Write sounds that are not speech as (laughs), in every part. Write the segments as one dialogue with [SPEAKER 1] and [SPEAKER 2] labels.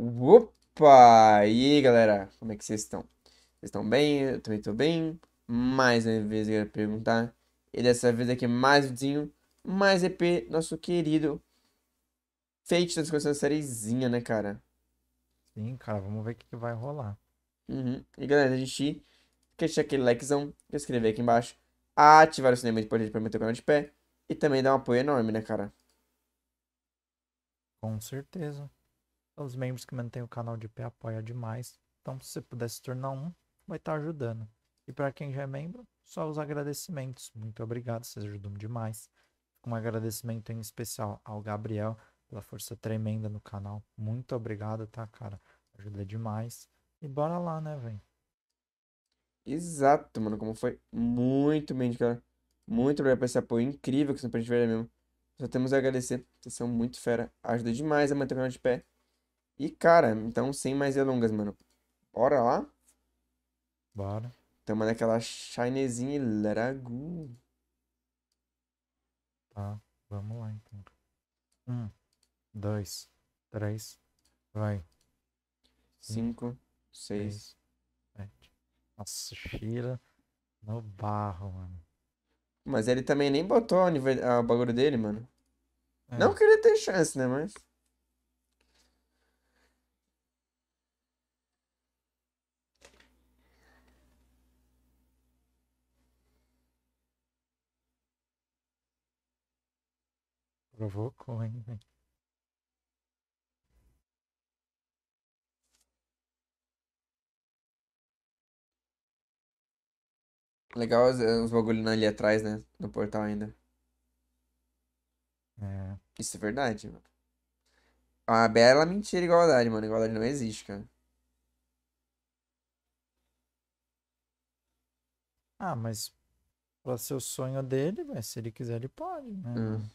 [SPEAKER 1] Opa! E aí, galera? Como é que vocês estão? Vocês estão bem? Eu também estou bem. Mais uma vez eu quero perguntar. E dessa vez aqui é mais vizinho, mais EP, nosso querido Fate das coisas sériezinha, né, cara?
[SPEAKER 2] Sim, cara, vamos ver o que, que vai rolar.
[SPEAKER 1] Uhum. E galera, a gente quer deixar aquele likezão, inscrever aqui embaixo, ativar o cinema de poder para manter o canal de pé e também dar um apoio enorme, né, cara?
[SPEAKER 2] Com certeza os membros que mantêm o canal de pé apoia demais. Então, se você puder se tornar um, vai estar tá ajudando. E para quem já é membro, só os agradecimentos. Muito obrigado, vocês ajudam demais. Um agradecimento em especial ao Gabriel pela força tremenda no canal. Muito obrigado, tá, cara? Ajuda demais. E bora lá, né, velho?
[SPEAKER 1] Exato, mano. Como foi muito bem, cara. Muito obrigado por esse apoio incrível que você não pode ver mesmo. Só temos a agradecer. Vocês são muito fera. Ajuda demais a manter o canal de pé. E, cara, então, sem mais delongas, mano. Bora lá? Bora. Tamo naquela chinesinha e
[SPEAKER 2] Tá, vamos lá, então. Um, dois, três, vai. Cinco, seis, sete. Nossa,
[SPEAKER 1] cheira no barro, mano. Mas ele também nem botou o, nível, a bagulho dele, mano. É. Não queria ter chance, né, mas...
[SPEAKER 2] Provocou, hein?
[SPEAKER 1] Legal os, os eh, bagulho ali atrás, né? No portal ainda. É. Isso é verdade, mano. A bela mentira igualdade, mano. Igualdade não existe, cara.
[SPEAKER 2] Ah, mas pra ser o sonho dele, véio, se ele quiser, ele pode, né? Hum.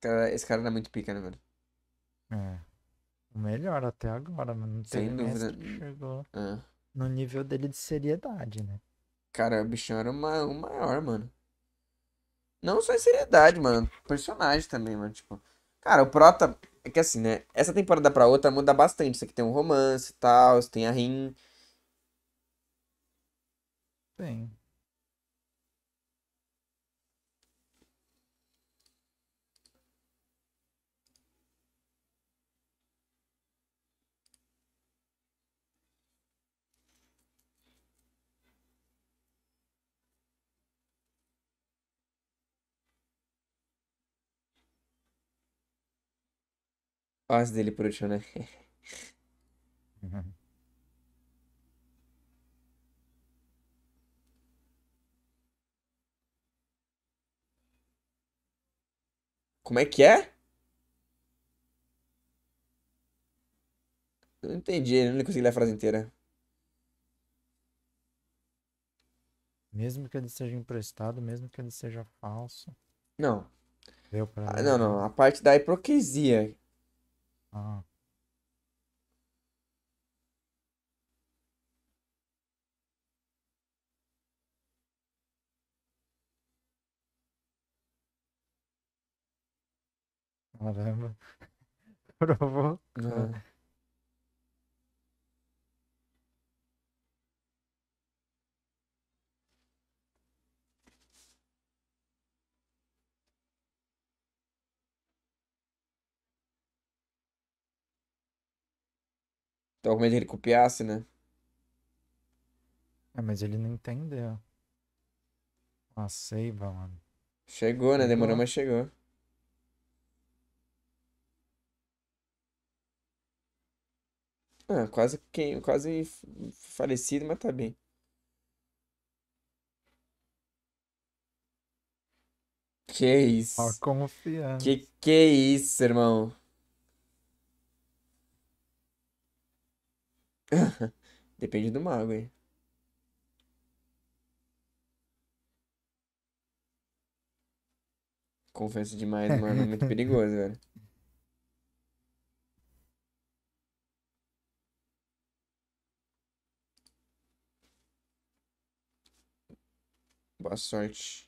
[SPEAKER 2] cara, esse cara dá é muito pica, né, mano? É. O melhor até agora, mano. Não Sem dúvida. Chegou é. no nível dele de seriedade, né? Cara, o bichão
[SPEAKER 1] era uma, o maior, mano. Não só em seriedade, mano. Personagem também, mano. Tipo, cara, o Prota. É que assim, né? Essa temporada pra outra muda bastante. Isso aqui tem um romance e tal, isso tem a Rin. Tem. Quase dele por último, né? Uhum. Como é que é? Eu não entendi, eu não consegui ler a frase inteira.
[SPEAKER 2] Mesmo que ele seja emprestado, mesmo que ele seja falso.
[SPEAKER 1] Não. Deu pra... Ah, não, não. A parte da hipocrisia Ah.
[SPEAKER 2] Caramba. Provou. É.
[SPEAKER 1] Tava com medo que ele copiasse, né?
[SPEAKER 2] É, mas ele não entendeu. Uma ah, seiva, mano. Chegou, né? Demorou, mas
[SPEAKER 1] chegou. Ah, quase, quem, quase falecido, mas tá bem.
[SPEAKER 2] Que isso? Ó, confiança. Que
[SPEAKER 1] que isso, irmão? (laughs) Depende do mago, hein? Confesso demais, mano. É muito (laughs) perigoso, velho. Boa sorte.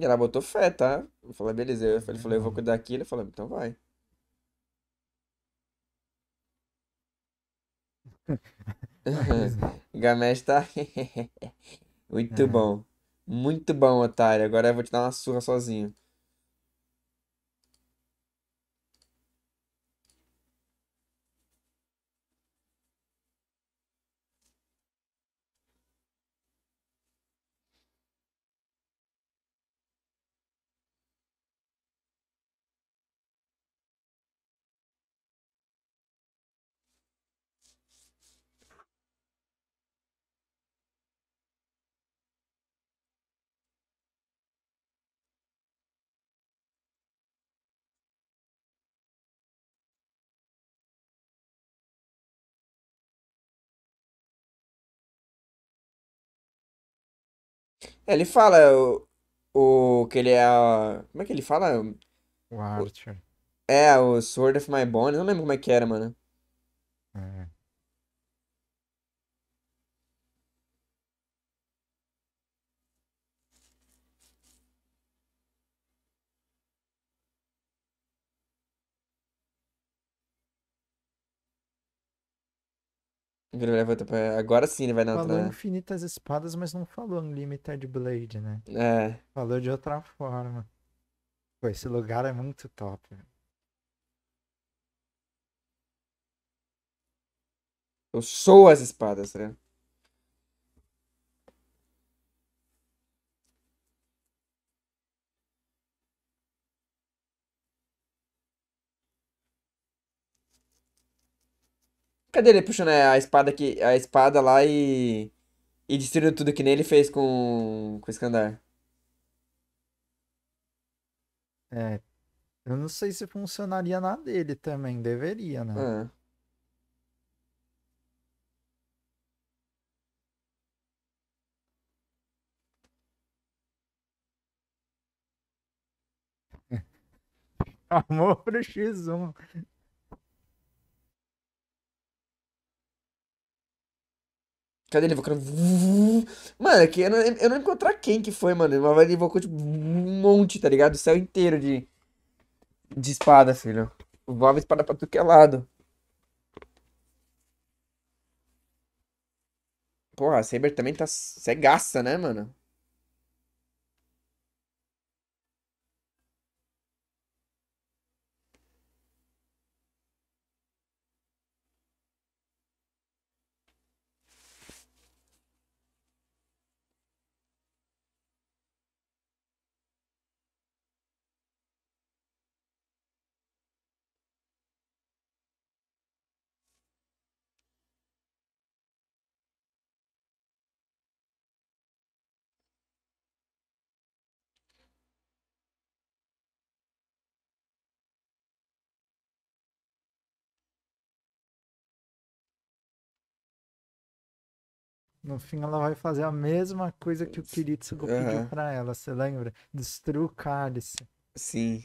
[SPEAKER 1] E ela botou fé, tá? Eu falei, beleza. Eu falei, eu vou cuidar aqui. Ele falou, então vai. (laughs) Gamesh tá. (laughs) Muito bom. Muito bom, otário. Agora eu vou te dar uma surra sozinho.
[SPEAKER 2] É, ele fala é, o, o que ele é. Como é que ele fala?
[SPEAKER 1] O Archer. O, é, o Sword of My Bones. Não lembro como é que era, mano. É. Levanta pra... Agora sim ele vai na Falou outra...
[SPEAKER 2] infinitas espadas, mas não falou Unlimited Blade, né? É. Falou de outra forma. Pô, esse lugar é muito top. Eu sou as espadas, né?
[SPEAKER 1] Cadê ele puxando a espada que a espada lá e. E destruindo tudo que nem ele fez
[SPEAKER 2] com. com o Skandar. É. Eu não sei se funcionaria na dele também, deveria, né? Ah. (laughs) Amor pro X1.
[SPEAKER 1] Cadê ele invocando? Mano, aqui é eu não, eu não encontrar quem que foi, mano. Mas ele invocou tipo, um monte, tá ligado? O céu inteiro de, de espada, filho. Voava espada pra tudo que é lado. Porra, a Saber também tá cegaça, né, mano?
[SPEAKER 2] No fim, ela vai fazer a mesma coisa que o Kiritsugo uhum. pediu pra ela, você lembra? Destruir o cálice.
[SPEAKER 1] Sim.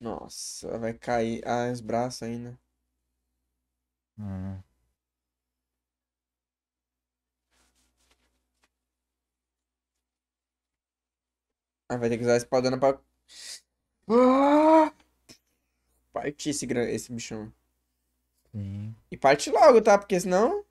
[SPEAKER 1] Nossa, vai cair. Ah, os braços ainda. Né? Hum. É. Ah, vai ter que usar a espadana pra. Ah! Partir esse, gran... esse bichão. Sim. E parte logo, tá? Porque
[SPEAKER 2] senão.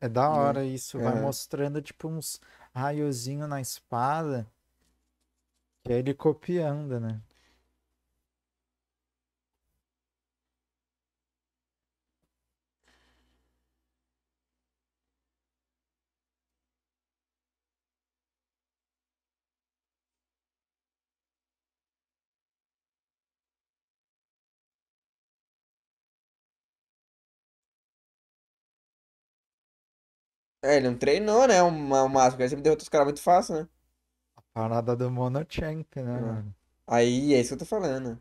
[SPEAKER 2] É da hum, hora isso. É. Vai mostrando, tipo, uns raiozinho na espada. Que aí ele copiando, né?
[SPEAKER 1] É, ele não treinou, né? O Máscara. Ele sempre derrotou os caras muito fácil, né?
[SPEAKER 2] A parada do Monochamp, né, é. mano?
[SPEAKER 1] Aí, é isso que eu tô falando.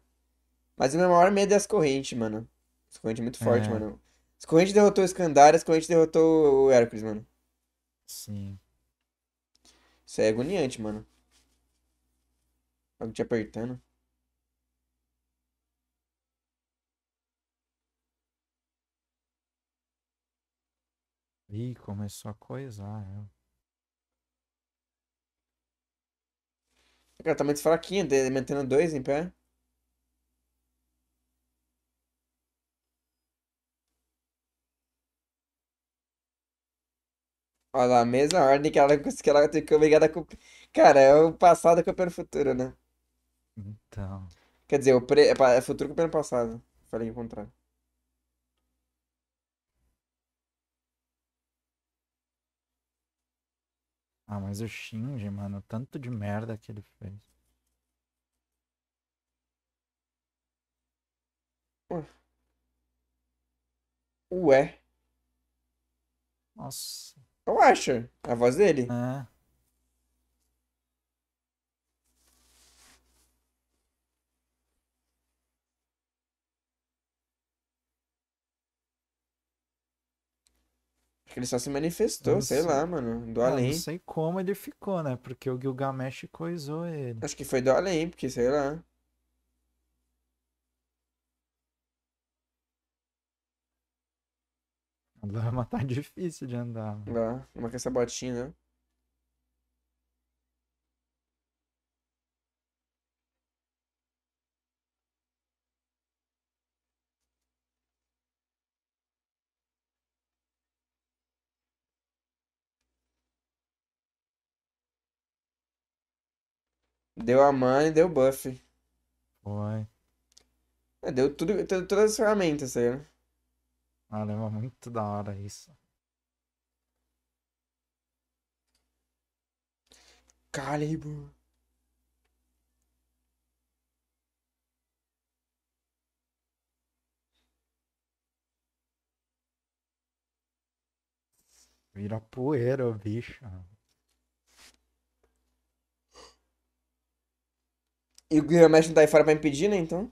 [SPEAKER 1] Mas o meu maior medo é as correntes, mano. As correntes muito forte, é. mano. As correntes derrotou o Scandaria, as correntes derrotou o Hércules, mano. Sim. Isso é agoniante, mano. Algo te apertando.
[SPEAKER 2] E começou a coisar ela. Né?
[SPEAKER 1] Cara, tá muito fraquinha, mantendo dois em pé. Olha lá, a mesma ordem que ela, que ela tem que obrigada a Cara, é o passado copiando o futuro, né?
[SPEAKER 2] Então.
[SPEAKER 1] Quer dizer, o pre... é, é futuro copiando o passado. Falei o contrário.
[SPEAKER 2] Ah, mas o Shinji, mano, tanto de merda que ele fez.
[SPEAKER 1] Ué. Nossa. Eu acho. A voz dele? É. que ele só se manifestou, sei, sei, lá, mano, do ah, além. Não sei
[SPEAKER 2] como ele ficou, né? Porque o Gilgamesh coisou ele. Acho que foi do
[SPEAKER 1] além, porque sei lá.
[SPEAKER 2] Lama é (laughs) tá difícil de andar.
[SPEAKER 1] Mano. Lá, com essa botinha, né? Deu a mana e deu buff. Foi. É, deu tudo, tudo, todas as ferramentas aí, né?
[SPEAKER 2] Caramba, muito da hora isso. Calibur. Vira poeira, bicho.
[SPEAKER 1] E o Guilherme não tá aí fora pra impedir, né? Então.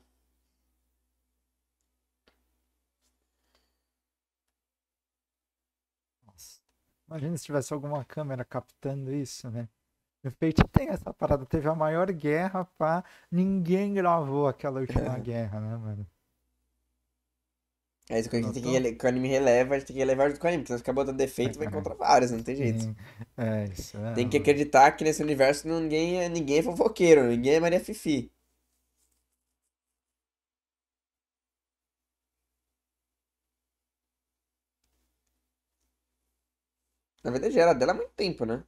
[SPEAKER 2] Nossa. Imagina se tivesse alguma câmera captando isso, né? No Fate tem essa parada. Teve a maior guerra, pá. Ninguém gravou aquela última (laughs) guerra, né, mano?
[SPEAKER 1] É isso que a gente Notou? tem que, o anime releva, a gente tem que relevar junto com o anime, porque então, senão acabou dando defeito vai encontrar (laughs) vários, não tem jeito. é, isso é. Tem que acreditar que nesse universo ninguém é, ninguém é fofoqueiro, ninguém é Maria Fifi. Na verdade, era dela há muito tempo, né?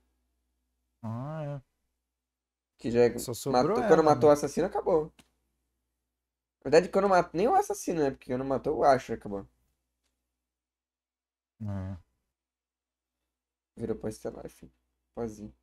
[SPEAKER 1] Ah, é. Que já Só matou, ela, quando matou né? o assassino, acabou. Na verdade, não mato nem o assassino, né? Porque eu não matou o Asher, acabou. É. Virou pós-estelar, enfim. Pozinho.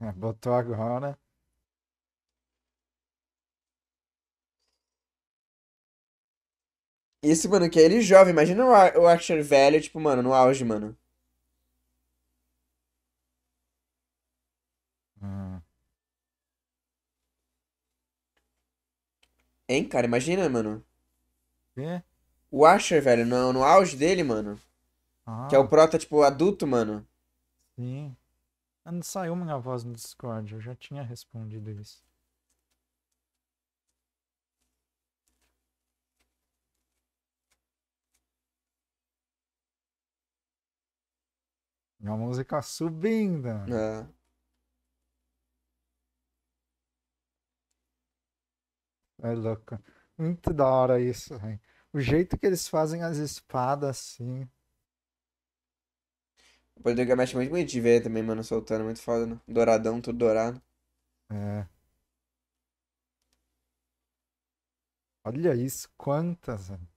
[SPEAKER 2] É, botou agora.
[SPEAKER 1] Isso, mano, que é ele jovem. Imagina o Archer velho, tipo, mano, no auge, mano. Hum. Hein, cara? Imagina, mano. Quê? O Asher, velho, no, no auge dele, mano. Ah. Que é o ah. protótipo adulto, mano.
[SPEAKER 2] Sim. Ah, não saiu minha voz no Discord, eu já tinha respondido isso. É uma música subindo. É. É louco. Muito da hora isso, hein? O jeito que eles fazem as espadas assim.
[SPEAKER 1] pode ver que mexe muito bonito de ver também, mano, soltando. Muito foda, né? Douradão, tudo dourado.
[SPEAKER 2] É. Olha isso, quantas, velho.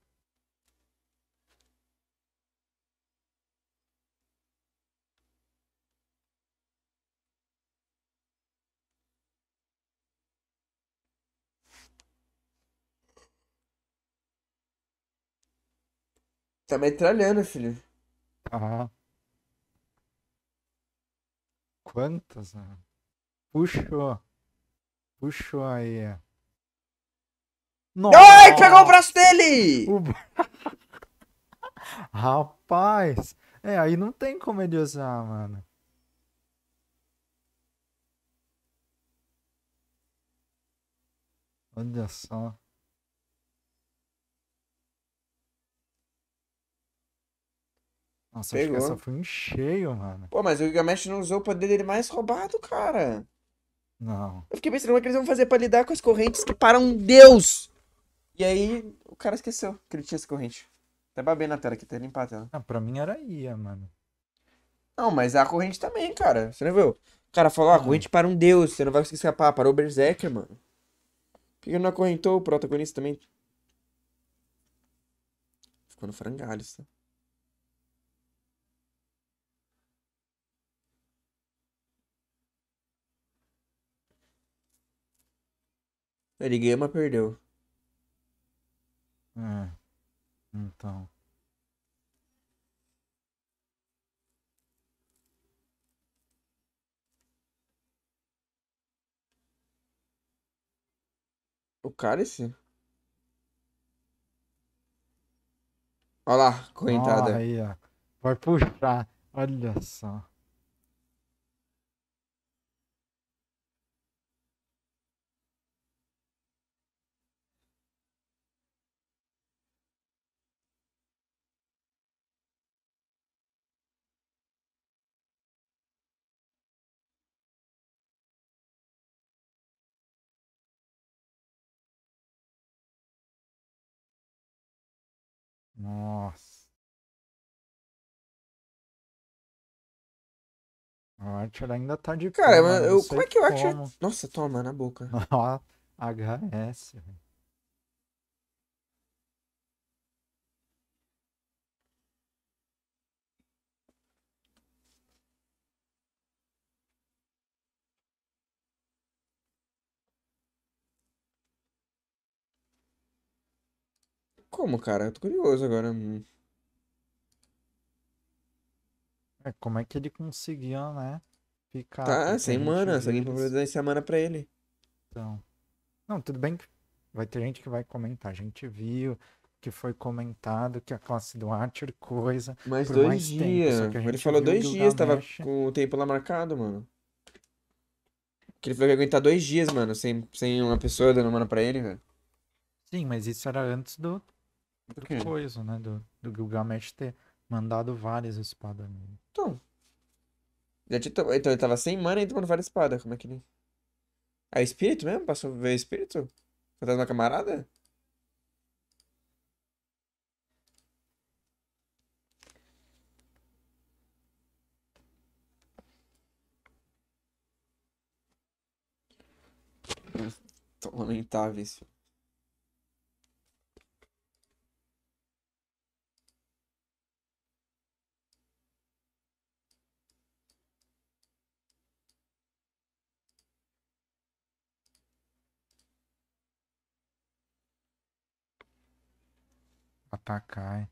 [SPEAKER 2] Tá metralhando, filho. Ah. Quantas? Né? Puxou. Puxou aí. Nossa. Ai, pegou o braço
[SPEAKER 1] dele! O...
[SPEAKER 2] (laughs) Rapaz. É, aí não tem como ele usar, mano. Olha só. Nossa, Pegou. acho que essa foi um cheio, mano. Pô, mas o
[SPEAKER 1] Gilgamesh não usou o poder dele mais roubado, cara. Não. Eu fiquei pensando, o é que eles vão fazer pra lidar com as correntes que param um deus? E aí, o cara esqueceu que ele tinha essa corrente. Até tá babei na tela aqui, até tá limpar a tela. Ah, pra mim era ia, mano. Não, mas é a corrente também, cara. Você não viu? O cara falou, ah, a corrente para um deus, você não vai conseguir escapar. Parou o Berserker, mano. Por que não acorrentou o protagonista também? Ficou no frangalho, tá? Ele ganhou, mas perdeu.
[SPEAKER 2] É. Então. O cara Olha lá, coitada. aí, ó. Vai puxar. Olha só. Nossa. O Archer ainda tá de Cara, pé, mano, eu, como é que o Archer. Como. Nossa, toma na boca. HS. (laughs)
[SPEAKER 1] Como, cara? Eu tô curioso agora.
[SPEAKER 2] É, como é que ele conseguiu, né? Ficar. Tá, sem mana. Se alguém
[SPEAKER 1] providenciar mana pra ele. Então.
[SPEAKER 2] Não, tudo bem que vai ter gente que vai comentar. A gente viu que foi comentado que a classe do Archer coisa. Mas dois dias. Ele falou dois dias, tava
[SPEAKER 1] com o tempo lá marcado, mano. Que ele falou que ia aguentar dois dias, mano, sem, sem uma pessoa dando mana pra ele, velho.
[SPEAKER 2] Sim, mas isso era antes do que coisa, né? Do, do Gilgamesh ter mandado várias espadas nele. Então.
[SPEAKER 1] Então ele tava sem mana e tomando várias espadas. Como é que ele. É espírito mesmo? Passou a ver espírito? uma camarada? Hum, Lamentáveis.
[SPEAKER 2] Takai.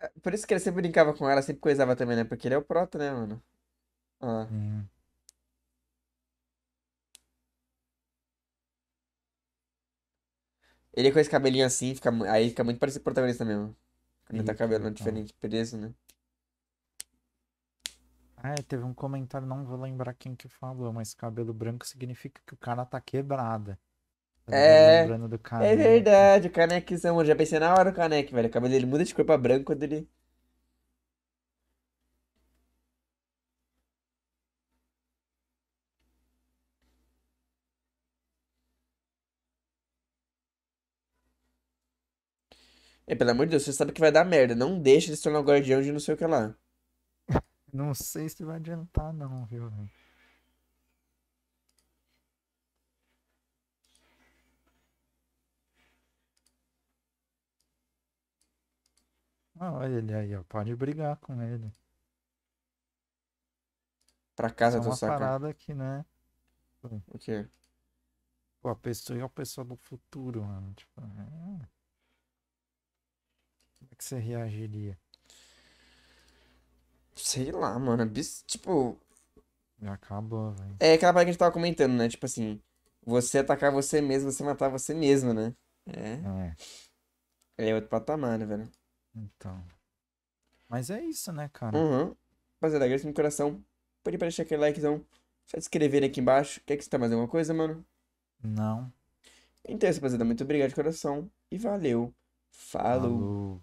[SPEAKER 1] É, por isso que ele sempre brincava com ela, sempre coisava também, né? Porque ele é o proto, né, mano? Ah. Hum. Ele com esse cabelinho assim, fica, aí fica muito parecido com o protagonista mesmo. Quando ele tá cabelo então. diferente, preso, né?
[SPEAKER 2] É, teve um comentário, não vou lembrar quem que falou, mas cabelo branco significa que o cara tá quebrada. Tá é, lembrando do cara é
[SPEAKER 1] verdade, o canequezão. Já pensei na hora o caneque, velho. O cabelo dele muda de cor pra branco quando ele... É, pelo amor de Deus, você sabe que vai dar merda. Não deixa ele se tornar o guardião de não sei o que lá.
[SPEAKER 2] Não sei se vai adiantar não, viu? Ah, olha ele aí, ó. Pode brigar com ele. Pra casa é do saco. É uma parada aqui, né? O quê? Pô, a pessoa é o pessoal do futuro, mano. Tipo, é... Como é que você reagiria?
[SPEAKER 1] Sei lá, mano. É bis,
[SPEAKER 2] tipo. acabou, velho. É
[SPEAKER 1] aquela parada que a gente tava comentando, né? Tipo assim, você atacar você mesmo, você matar você mesmo, né? É. É, é outro patamar, né,
[SPEAKER 2] velho? Então. Mas é isso, né, cara? Uhum.
[SPEAKER 1] Rapaziada, agradeço no coração. Pode para deixar aquele likezão. Se inscrever aqui embaixo. Quer que você tá mais alguma coisa, mano? Não. Então, é rapaziada, muito obrigado de coração. E valeu. Falou.
[SPEAKER 2] Falou.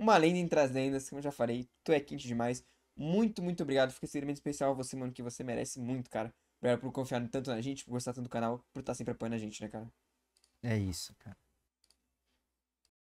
[SPEAKER 1] Uma lenda entre as lendas, assim, como eu já falei, tu é quente demais. Muito, muito obrigado. Fica extremamente especial você, mano, que você merece muito, cara. Obrigado por confiar tanto na gente, por gostar tanto do canal, por estar sempre apoiando a gente, né, cara?
[SPEAKER 2] É isso, cara.